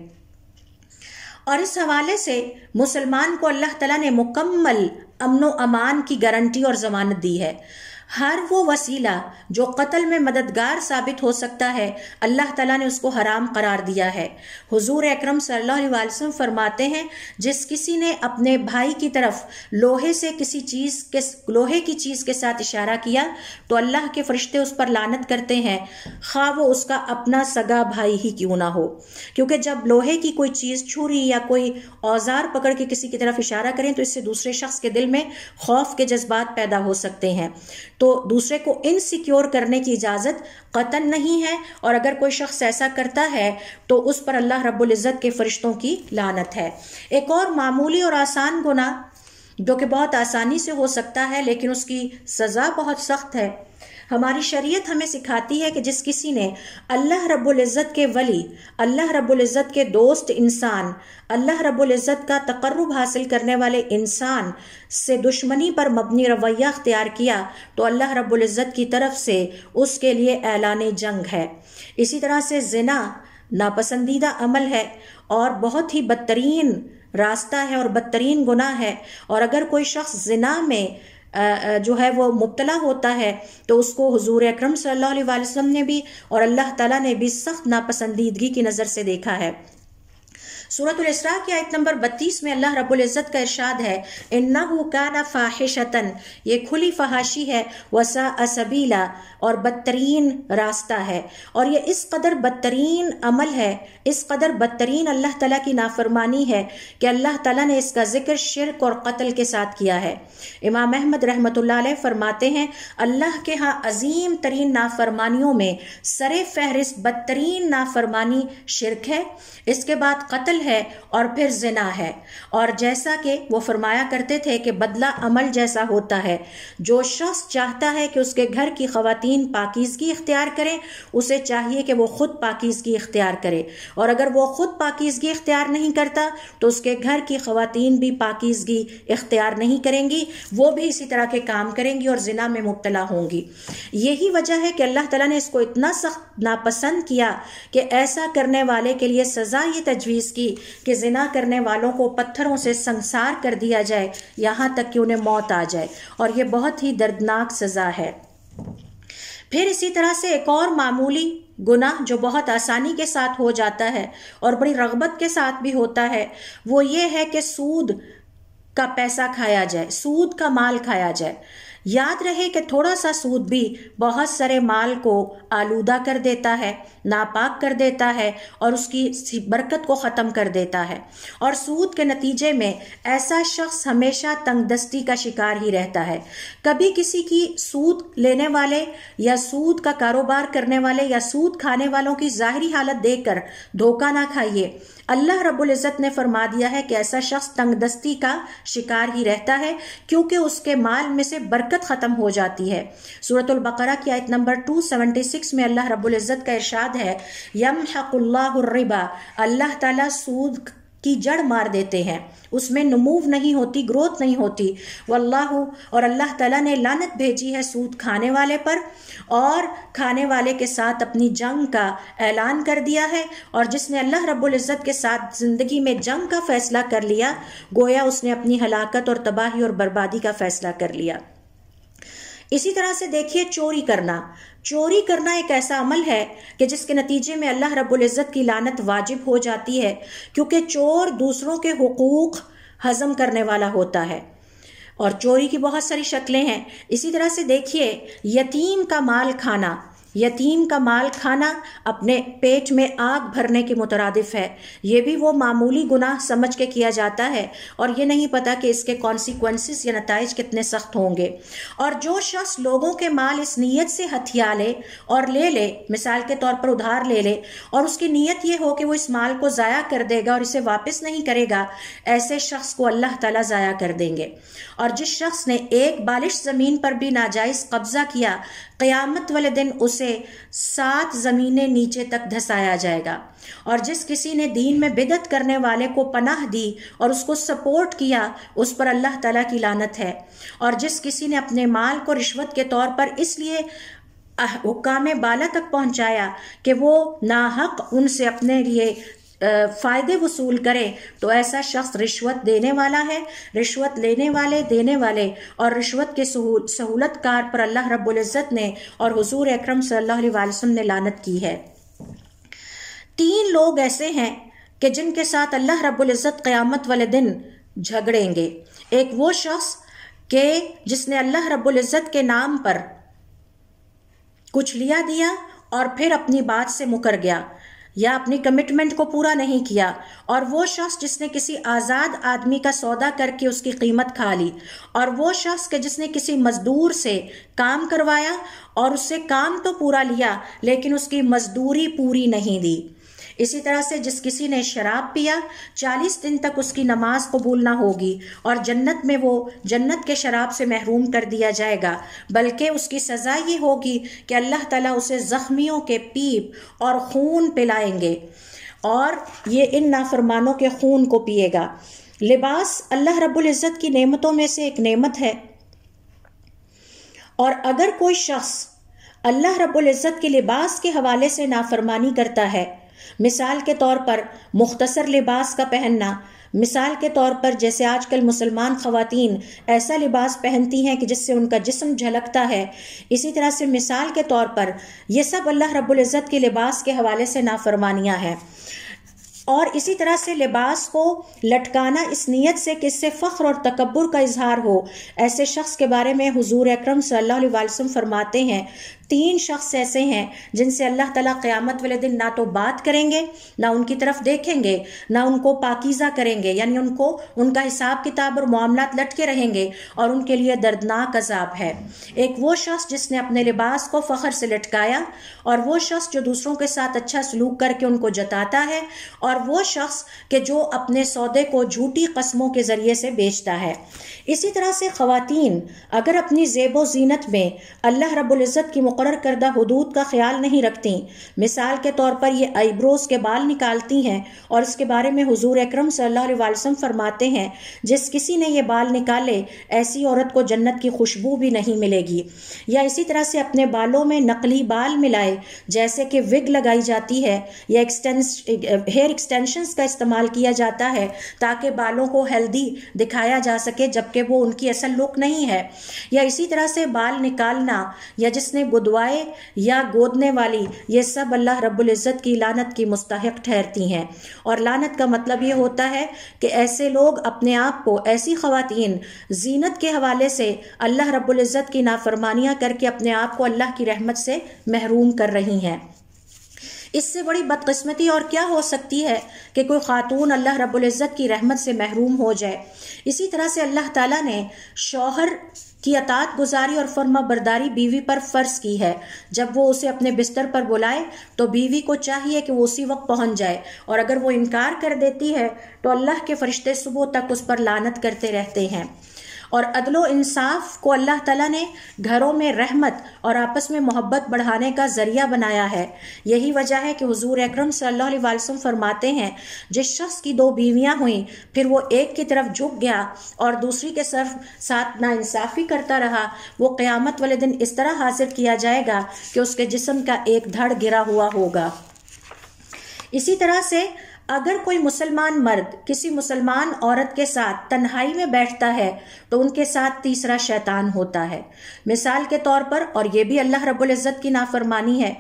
और इस हवाले से मुसलमान को अल्लाह तला ने मुकम्मल अमनो अमान की गारंटी और जमानत दी है हर वो वसीला जो कत्ल में मददगार साबित हो सकता है अल्लाह ताला ने उसको हराम करार दिया है हुजूर अकरम सल्लल्लाहु अलैहि वसल्लम फरमाते हैं जिस किसी ने अपने भाई की तरफ लोहे से किसी चीज़ के लोहे की चीज़ के साथ इशारा किया तो अल्लाह के फरिश्ते उस पर लानत करते हैं खा वो उसका अपना सगा भाई ही क्यों ना हो क्योंकि जब लोहे की कोई चीज़ छुरी या कोई औजार पकड़ के किसी की तरफ इशारा करें तो इससे दूसरे शख्स के दिल में खौफ के जज्बात पैदा हो सकते हैं तो दूसरे को इनसिक्योर करने की इजाज़त कतन नहीं है और अगर कोई शख्स ऐसा करता है तो उस पर अल्लाह रब्ज़त के फरिश्तों की लानत है एक और मामूली और आसान गुना जो कि बहुत आसानी से हो सकता है लेकिन उसकी सज़ा बहुत सख्त है हमारी शरीयत हमें सिखाती है कि जिस किसी ने अल्लाह इज़्ज़त के वली अल्लाह रब्ज़त के दोस्त इंसान अल्लाह इज़्ज़त का तकर्रब हासिल करने वाले इंसान से दुश्मनी पर मबनी रवैया अख्तियार किया तो अल्लाह रब्ज़त की तरफ से उसके लिए ऐलान जंग है इसी तरह से जना नापसंदीदा अमल है और बहुत ही बदतरीन रास्ता है और बदतरीन गुना है और अगर कोई शख्स जिना में जो है वो मुबतला होता है तो उसको हजूर अक्रम सल्ला वसम ने भी और अल्लाह तला ने भी सख्त नापसंदीदगी की नज़र से देखा है सूरत की आयत नंबर 32 में अल्लाह रब्बुल इज़्ज़त का इरशाद है इन्नहु काना फाहिशतन ये खुली फहाशी है वसा असबीला और बदतरीन रास्ता है और ये इस कदर बदतरीन अमल है इस कदर बदतरीन अल्लाह तला की नाफरमानी है कि अल्लाह तला ने इसका जिक्र शिरक और कत्ल के साथ किया है इमाम अहमद रहमत फरमाते हैं अल्लाह के यहाँ अजीम तरीन नाफरमानियों में सरे फहरिस्त बदतरीन नाफरमानी शिरक है इसके बाद कत्ल कत्ल है और फिर जिना है और जैसा कि वो फरमाया करते थे कि बदला अमल जैसा होता है जो शख्स चाहता है कि उसके घर की खातन पाकिजगी इख्तियार करें उसे चाहिए कि वो ख़ुद पाकिजगी इख्तियार करे और अगर वो ख़ुद पाकिजगी इख्तियार नहीं करता तो उसके घर की खातन भी पाकिजगी इख्तियार नहीं करेंगी वो भी इसी तरह के काम करेंगी और ज़िना में मुबतला होंगी यही वजह है कि अल्लाह तला ने इसको इतना सख्त नापसंद किया कि ऐसा करने वाले के लिए सज़ा ये तजवीज़ की थी कि जिना करने वालों को पत्थरों से संसार कर दिया जाए यहाँ तक कि उन्हें मौत आ जाए और ये बहुत ही दर्दनाक सज़ा है फिर इसी तरह से एक और मामूली गुनाह जो बहुत आसानी के साथ हो जाता है और बड़ी रगबत के साथ भी होता है वो ये है कि सूद का पैसा खाया जाए सूद का माल खाया जाए याद रहे कि थोड़ा सा सूद भी बहुत सारे माल को आलूदा कर देता है नापाक कर देता है और उसकी बरकत को ख़त्म कर देता है और सूद के नतीजे में ऐसा शख्स हमेशा तंगदस्ती का शिकार ही रहता है कभी किसी की सूद लेने वाले या सूद का कारोबार करने वाले या सूद खाने वालों की ज़ाहरी हालत देखकर धोखा ना खाइए अल्लाह रब्बुल इज़्ज़त ने फरमा दिया है कि ऐसा शख्स तंगदस्ती का शिकार ही रहता है क्योंकि उसके माल में से बरकत ख़त्म हो जाती है सूरतुल बकरा की आयत नंबर 276 में अल्लाह रब्बुल इज़्ज़त का इरशाद है यम हकुल्लाबा अल्लाह ताला सूद की जड़ मार देते हैं उसमें नमूव नहीं होती ग्रोथ नहीं होती वल्लाह और अल्लाह ताला ने लानत भेजी है सूद खाने वाले पर और खाने वाले के साथ अपनी जंग का ऐलान कर दिया है और जिसने अल्लाह रब्बुल इज़्ज़त के साथ ज़िंदगी में जंग का फ़ैसला कर लिया गोया उसने अपनी हलाकत और तबाही और बर्बादी का फ़ैसला कर लिया इसी तरह से देखिए चोरी करना चोरी करना एक ऐसा अमल है कि जिसके नतीजे में अल्लाह रब्बुल इज़्ज़त की लानत वाजिब हो जाती है क्योंकि चोर दूसरों के हकूक़ हजम करने वाला होता है और चोरी की बहुत सारी शक्लें हैं इसी तरह से देखिए यतीम का माल खाना यतीम का माल खाना अपने पेट में आग भरने के मुतरद है ये भी वो मामूली गुनाह समझ के किया जाता है और ये नहीं पता कि इसके कॉन्सिक्वेंस या नतज कितने सख्त होंगे और जो शख्स लोगों के माल इस नीयत से हथिया ले और ले ले मिसाल के तौर पर उधार ले ले और उसकी नीयत ये हो कि वो इस माल को ज़ाया कर देगा और इसे वापस नहीं करेगा ऐसे शख्स को अल्लाह तला ज़ाया कर देंगे और जिस शख्स ने एक बालिश ज़मीन पर भी नाजायज़ कब्ज़ा किया क़यामत वाले दिन उसे सात ज़मीनें नीचे तक धसाया जाएगा और जिस किसी ने दीन में बिदत करने वाले को पनाह दी और उसको सपोर्ट किया उस पर अल्लाह ताला की लानत है और जिस किसी ने अपने माल को रिश्वत के तौर पर इसलिए हुक्का बाला तक पहुंचाया कि वो नाहक उनसे अपने लिए फ़ायदे वसूल करे तो ऐसा शख्स रिश्वत देने वाला है रिश्वत लेने वाले देने वाले और रिश्वत के सहूलत कार पर अल्लाह रब्ज़त ने और हजूर अक्रम सल्ला ने लानत की है तीन लोग ऐसे हैं कि जिनके साथ अल्लाह रबुल्जत क़यामत वाले दिन झगड़ेंगे एक वो शख्स के जिसने अल्लाह रबुल्जत के नाम पर कुछ लिया दिया और फिर अपनी बात से मुकर गया या अपनी कमिटमेंट को पूरा नहीं किया और वो शख्स जिसने किसी आज़ाद आदमी का सौदा करके उसकी कीमत खा ली और वो शख्स के जिसने किसी मज़दूर से काम करवाया और उससे काम तो पूरा लिया लेकिन उसकी मजदूरी पूरी नहीं दी इसी तरह से जिस किसी ने शराब पिया चालीस दिन तक उसकी नमाज कबूल ना होगी और जन्नत में वो जन्नत के शराब से महरूम कर दिया जाएगा बल्कि उसकी सज़ा ये होगी कि अल्लाह ताला उसे ज़ख्मियों के पीप और खून पिलाएंगे और ये इन नाफरमानों के खून को पिएगा लिबास अल्लाह रब्बुल की नेमतों में से एक नेमत है और अगर कोई शख्स अल्लाह रब्बुल के लिबास के हवाले से नाफरमानी करता है मिसाल के तौर पर मुख्तसर लिबास का पहनना मिसाल के तौर पर जैसे आजकल मुसलमान खवतिन ऐसा लिबास पहनती हैं कि जिससे उनका जिसम झलकता है इसी तरह से मिसाल के तौर पर यह सब अल्लाह रब्ज़त के लिबास के हवाले से नाफरमानियाँ हैं और इसी तरह से लिबास को लटकाना इस नीयत से कि इससे फ़ख्र और तकबर का इजहार हो ऐसे शख्स के बारे में हुजूर अकरम सल्लल्लाहु अलैहि वसल्लम फरमाते हैं तीन शख्स ऐसे हैं जिनसे अल्लाह तला क्यामत वाले दिन ना तो बात करेंगे ना उनकी तरफ देखेंगे ना उनको पाकिज़ा करेंगे यानी उनको उनका हिसाब किताब और मामला लटके रहेंगे और उनके लिए दर्दनाक अजाब है एक वो शख्स जिसने अपने लिबास को फ़खर से लटकाया और वो शख्स जो दूसरों के साथ अच्छा सलूक करके उनको जताता है और वो शख्स के जो अपने सौदे को झूठी कस्मों के ज़रिए से बेचता है इसी तरह से ख़वातीन अगर अपनी जेब जीनत में अल्लाह रबुल्ज़त की मुकर करदा हदूद का ख्याल नहीं रखती मिसाल के तौर पर यह आईब्रोज के बाल निकालती हैं और इसके बारे में हजूर अक्रम सल्लल्लाहु फरमाते हैं जिस किसी ने यह बाल निकाले ऐसी औरत को जन्नत की खुशबू भी नहीं मिलेगी या इसी तरह से अपने बालों में नकली बाल मिलाए जैसे कि विग लगाई जाती है या हेयर एक्सटेंशन का इस्तेमाल किया जाता है ताकि बालों को हेल्दी दिखाया जा सके जबकि वो उनकी असल लुक नहीं है या इसी तरह से बाल निकालना या जिसने दुआएं या गोदने वाली ये सब अल्लाह रब्बुल इज़्ज़त की लानत की मुस्तहक ठहरती हैं और लानत का मतलब ये होता है कि ऐसे लोग अपने आप को ऐसी ख़वातीन जीनत के हवाले से अल्लाह रब्बुल इज़्ज़त की नाफरमानियाँ करके अपने आप को अल्लाह की रहमत से महरूम कर रही हैं इससे बड़ी बदकस्मती और क्या हो सकती है कि कोई ख़ातून अल्लाह रब्बुल इज़्ज़त की रहमत से महरूम हो जाए इसी तरह से अल्लाह ताला ने शौहर की अतात गुजारी और फर्मा बरदारी बीवी पर फर्ज की है जब वो उसे अपने बिस्तर पर बुलाए तो बीवी को चाहिए कि वो उसी वक्त पहुंच जाए और अगर वो इनकार कर देती है तो अल्लाह के फरिश्ते सुबह तक उस पर लानत करते रहते हैं और अदलो इंसाफ को अल्लाह ताला ने घरों में रहमत और आपस में मोहब्बत बढ़ाने का ज़रिया बनाया है यही वजह है कि हुजूर अकरम सल्लल्लाहु अलैहि वसल्लम फरमाते हैं जिस शख्स की दो बीवियां हुई फिर वो एक की तरफ झुक गया और दूसरी के सर साथ नाइंसाफ़ी करता रहा वो क्यामत वाले दिन इस तरह हासिल किया जाएगा कि उसके जिसम का एक धड़ गिरा हुआ होगा इसी तरह से अगर कोई मुसलमान मर्द किसी मुसलमान औरत के साथ तन्हाई में बैठता है तो उनके साथ तीसरा शैतान होता है मिसाल के तौर पर और यह भी अल्लाह रब्बुल इज़्ज़त की नाफरमानी है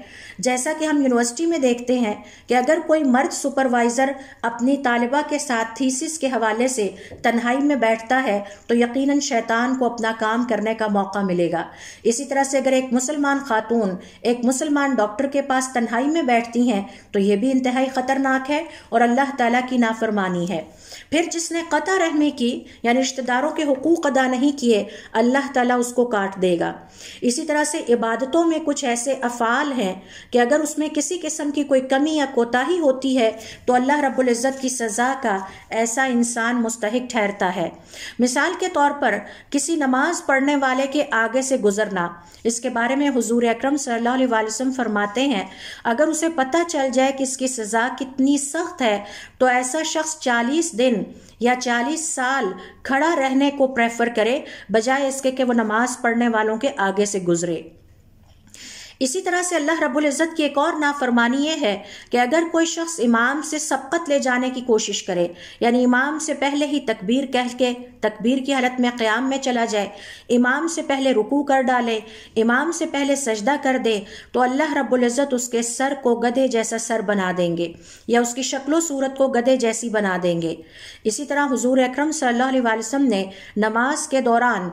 जैसा कि हम यूनिवर्सिटी में देखते हैं कि अगर कोई मर्द सुपरवाइज़र अपनी तालिबा के साथ थीसिस के हवाले से तन्हाई में बैठता है तो यकीनन शैतान को अपना काम करने का मौका मिलेगा इसी तरह से अगर एक मुसलमान खातून एक मुसलमान डॉक्टर के पास तन्हाई में बैठती हैं तो यह भी इंतहाई ख़तरनाक है और अल्लाह ताला की नाफरमानी है फिर जिसने क़ता रहमी की यानी रिश्तेदारों के हकूक़ अदा नहीं किए अल्लाह ताला उसको काट देगा इसी तरह से इबादतों में कुछ ऐसे अफ़ाल हैं कि अगर उसमें किसी किस्म की कोई कमी या कोताही होती है तो अल्लाह रबुल्ज़त की सज़ा का ऐसा इंसान मुस्तक ठहरता है मिसाल के तौर पर किसी नमाज पढ़ने वाले के आगे से गुजरना इसके बारे में हजूर अक्रम सल्ला वसम फरमाते हैं अगर उसे पता चल जाए कि इसकी सज़ा कितनी सख्त है तो ऐसा शख्स 40 दिन या 40 साल खड़ा रहने को प्रेफर करे बजाय इसके कि वो नमाज पढ़ने वालों के आगे से गुजरे इसी तरह से अल्लाह रब्बुल इज़्ज़त की एक और नाफरमानी ये है कि अगर कोई शख्स इमाम से सबकत ले जाने की कोशिश करे यानी इमाम से पहले ही तकबीर कह के तकबीर की हालत में क़्याम में चला जाए इमाम से पहले रुकू कर डाले इमाम से पहले सजदा कर दे तो अल्लाह रब्बुल इज़्ज़त उसके सर को गधे जैसा सर बना देंगे या उसकी शक्लो सूरत को गधे जैसी बना देंगे इसी तरह हुजूर अकरम सल्लल्लाहु अलैहि वसल्लम ने नमाज के दौरान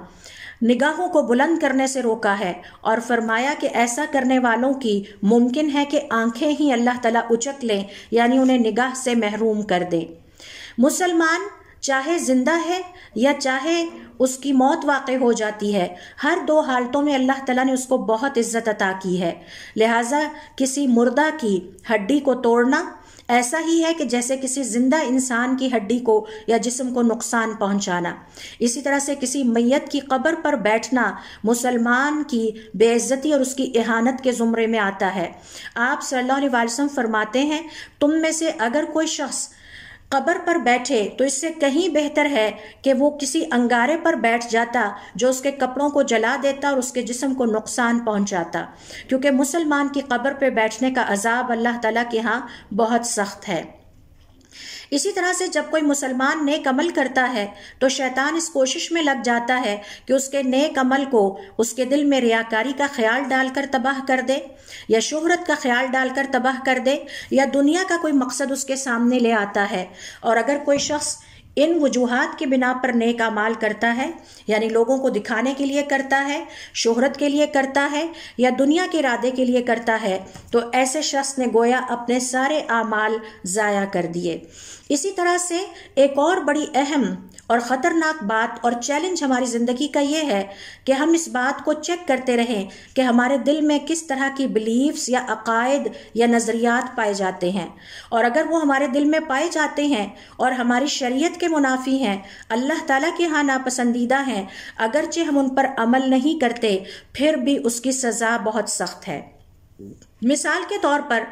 निगाहों को बुलंद करने से रोका है और फरमाया कि ऐसा करने वालों की मुमकिन है कि आंखें ही अल्लाह तला उचक लें यानी उन्हें निगाह से महरूम कर दें मुसलमान चाहे जिंदा है या चाहे उसकी मौत वाक़ हो जाती है हर दो हालतों में अल्लाह ताला ने उसको बहुत इज्जत अता की है लिहाजा किसी मुर्दा की हड्डी को तोड़ना ऐसा ही है कि जैसे किसी जिंदा इंसान की हड्डी को या जिस्म को नुकसान पहुंचाना इसी तरह से किसी मैत की कब्र पर बैठना मुसलमान की बेइज्जती और उसकी इहानत के ज़ुमरे में आता है आप सल्लल्लाहु अलैहि वसल्लम फरमाते हैं तुम में से अगर कोई शख्स कबर पर बैठे तो इससे कहीं बेहतर है कि वो किसी अंगारे पर बैठ जाता जो उसके कपड़ों को जला देता और उसके जिसम को नुकसान पहुंचाता क्योंकि मुसलमान की कबर पर बैठने का अजाब अल्लाह ताला के यहाँ बहुत सख्त है इसी तरह से जब कोई मुसलमान नेक अमल करता है तो शैतान इस कोशिश में लग जाता है कि उसके नेक अमल को उसके दिल में रियाकारी का ख्याल डालकर तबाह कर दे या शोहरत का ख्याल डालकर तबाह कर दे या दुनिया का कोई मकसद उसके सामने ले आता है और अगर कोई शख्स इन वजूहत के बिना पर नेक अमाल करता है यानी लोगों को दिखाने के लिए करता है शोहरत के लिए करता है या दुनिया के इरादे के लिए करता है तो ऐसे शख्स ने गोया अपने सारे अमाल ज़ाया कर दिए इसी तरह से एक और बड़ी अहम और ख़तरनाक बात और चैलेंज हमारी ज़िंदगी का ये है कि हम इस बात को चेक करते रहें कि हमारे दिल में किस तरह की बिलीव्स या अकायद या नज़रियात पाए जाते हैं और अगर वो हमारे दिल में पाए जाते हैं और हमारी शरीयत के मुनाफी हैं अल्लाह ताला के यहाँ नापसंदीदा हैं अगरचे हम उन पर अमल नहीं करते फिर भी उसकी सज़ा बहुत सख्त है मिसाल के तौर पर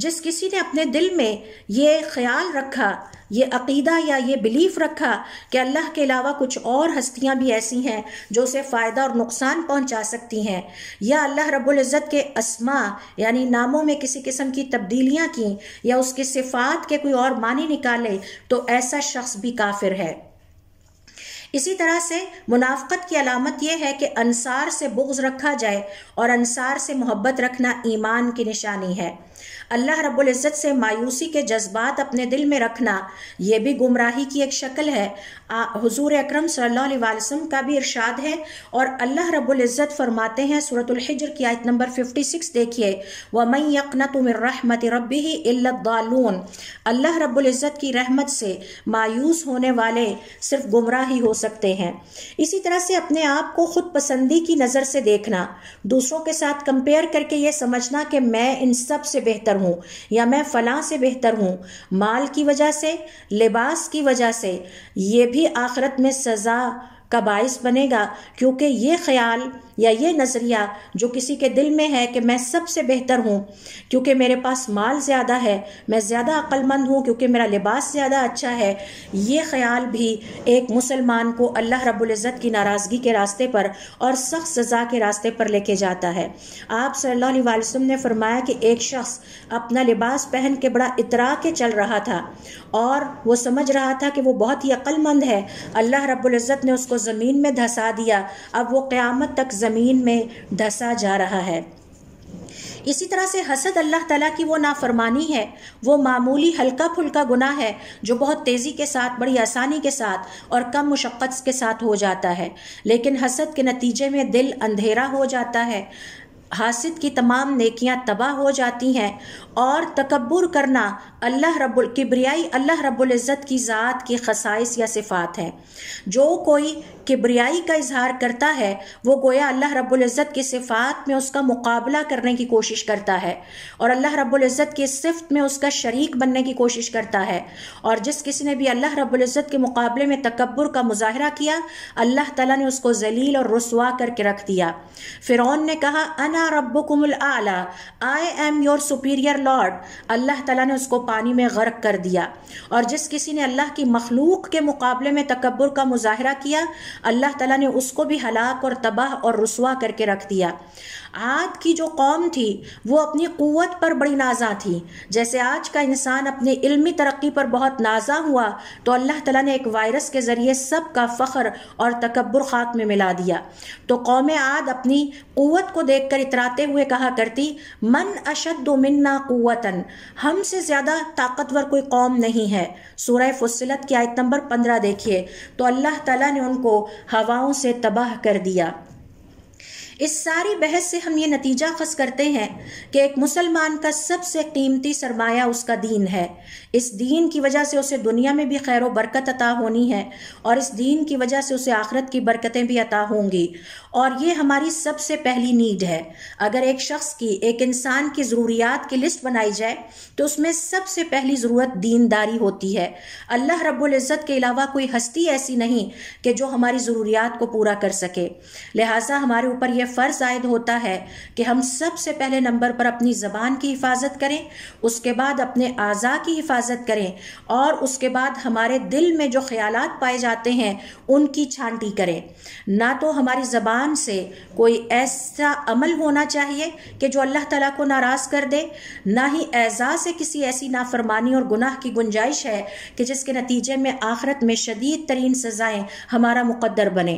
जिस किसी ने अपने दिल में ये ख्याल रखा ये अकीदा या ये बिलीफ रखा कि अल्लाह के अलावा कुछ और हस्तियां भी ऐसी हैं जो उसे फ़ायदा और नुकसान पहुंचा सकती हैं या अल्लाह रब्बुल इज़्ज़त के अस्मा यानी नामों में किसी किस्म की तब्दीलियां की या उसके सिफात के कोई और मानी निकाले तो ऐसा शख्स भी काफिर है इसी तरह से मुनाफ़त की अलामत यह है कि अनसार से बुग्ज़ रखा जाए और अनसार से मोहब्बत रखना ईमान की निशानी है अल्लाह रब्बुल इज़्ज़त से मायूसी के जज्बात अपने दिल में रखना यह भी गुमराही की एक शक्ल है हुजूर अकरम सल्लल्लाहु अलैहि वसल्लम का भी इरशाद है और अल्लाह रब्बुल इज़्ज़त फरमाते हैं सूरतुल हिज्र की आयत नंबर फिफ्टी सिक्स देखिए व मई यकनत मिन रहमत रब्बी इल्लदालून अल्लाह रब्बुल इज़्ज़त की रहमत से मायूस होने वाले सिर्फ गुमराह ही हो सकते हैं इसी तरह से अपने आप को खुद पसंदी की नज़र से देखना दूसरों के साथ कंपेयर करके ये समझना कि मैं इन सब से बेहतर बेहतर हूँ या मैं फ़लाँ से बेहतर हूँ माल की वजह से लिबास की वजह से ये भी आखरत में सज़ा का बायस बनेगा क्योंकि ये ख्याल या ये नज़रिया जो किसी के दिल में है कि मैं सबसे बेहतर हूँ क्योंकि मेरे पास माल ज़्यादा है मैं ज़्यादा अक्लमंद हूँ क्योंकि मेरा लिबास ज़्यादा अच्छा है ये ख्याल भी एक मुसलमान को अल्लाह रब्ज़त की नाराज़गी के रास्ते पर और सख्त सज़ा के रास्ते पर लेके जाता है आप सल्ला वसम ने फरमाया कि एक शख्स अपना लिबास पहन के बड़ा इतरा के चल रहा था और वो समझ रहा था कि वो बहुत ही अक्लमंद है अल्लाह रब्ज़त ने उसको ज़मीन में धसा दिया अब वो क़्यामत तक ज़मीन में धंसा जा रहा है इसी तरह से हसद अल्लाह ताला की वो नाफरमानी है वो मामूली हल्का फुल्का गुना है जो बहुत तेज़ी के साथ बड़ी आसानी के साथ और कम मुशक्क़त के साथ हो जाता है लेकिन हसद के नतीजे में दिल अंधेरा हो जाता है हासिद की तमाम नेकियां तबाह हो जाती हैं और तकबर करना अल्लाह रब्बुल किब्रियाई अल्लाह रब्बुल इज़्ज़त की ज़ात की खसाइस या सिफ़ात है जो कोई किबरियाई का इजहार करता है वो गोया अल्लाह रब्ज़त की सिफ़ात में उसका मुकाबला करने की कोशिश करता है और अल्लाह रब्ज़त की सिफत में उसका शरीक बनने की कोशिश करता है और जिस किसी ने भी अल्लाह रब्ज़त के मुकाबले में तकबर का मुजाहरा किया अल्लाह तला ने उसको जलील और रसवा करके रख दिया फ़िरौन ने कहा अना रब्बुकुमुल आला I am your superior lord अल्लाह तला ने उसको पानी में गर्क कर दिया और जिस किसी ने अल्लाह की मखलूक के मुकाबले में तकबर का मुजाहरा किया अल्लाह ताला ने उसको भी हलाक और तबाह और रसुआ करके रख दिया आद की जो कौम थी वो अपनी क़वत पर बड़ी नाजा थी जैसे आज का इंसान अपने इल्मी तरक्की पर बहुत नाजा हुआ तो अल्लाह ताला ने एक वायरस के ज़रिए सब का फ़ख्र और तकबर खाक में मिला दिया तो कौम आद अपनी क़वत को देख कर इतराते हुए कहा करती मन अशद मन्ना क़वता से ज़्यादा ताकतवर कोई कौम नहीं है सूरह फुसलत की आयत नंबर पंद्रह देखिए तो अल्लाह तला ने उनको हवाओं से तबाह कर दिया इस सारी बहस से हम ये नतीजा खस करते हैं कि एक मुसलमान का सबसे कीमती सरमाया उसका दीन है इस दीन की वजह से उसे दुनिया में भी खैर बरकत अता होनी है और इस दीन की वजह से उसे आखरत की बरकतें भी अता होंगी और ये हमारी सबसे पहली नीड है अगर एक शख्स की एक इंसान की ज़रूरियात की लिस्ट बनाई जाए तो उसमें सबसे पहली ज़रूरत दीनदारी होती है अल्लाह रब्ज़त के अलावा कोई हस्ती ऐसी नहीं कि जो हमारी ज़रूरियात को पूरा कर सके लिहाजा हमारे ऊपर यह फ़र्ज़ आयद होता है कि हम सबसे पहले नंबर पर अपनी ज़बान की हिफाजत करें उसके बाद अपने आज़ा की हिफाजत हिफाजत करें और उसके बाद हमारे दिल में जो ख्याल पाए जाते हैं उनकी छांटी करें ना तो हमारी ज़बान से कोई ऐसा अमल होना चाहिए कि जो अल्लाह ताला को नाराज़ कर दे ना ही एजाज से किसी ऐसी नाफरमानी और गुनाह की गुंजाइश है कि जिसके नतीजे में आखरत में शदीद तरीन सज़ाएँ हमारा मुकद्दर बने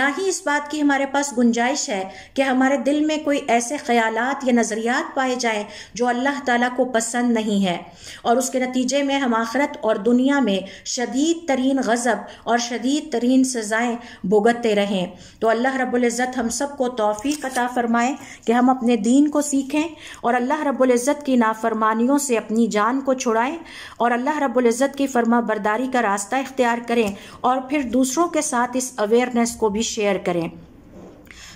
ना ही इस बात की हमारे पास गुंजाइश है कि हमारे दिल में कोई ऐसे ख्याल या नज़रियात पाए जाएँ जो अल्लाह ताला को पसंद नहीं है और उसके नतीजे नतीजे में हम आखरत और दुनिया में शदीद तरीन गज़ब और शदीद तरीन सज़ाएँ भुगतते रहें तो अल्लाह रब्ज़त हम सबको तोफ़ी कता फ़रमाएँ कि हम अपने दीन को सीखें और अल्लाह रबुल्ज़त की नाफरमानियों से अपनी जान को छुड़ाएँ और अल्लाह रब्ज़त की फरमा बरदारी का रास्ता इख्तियार करें और फिर दूसरों के साथ इस अवेयरनेस को भी शेयर करें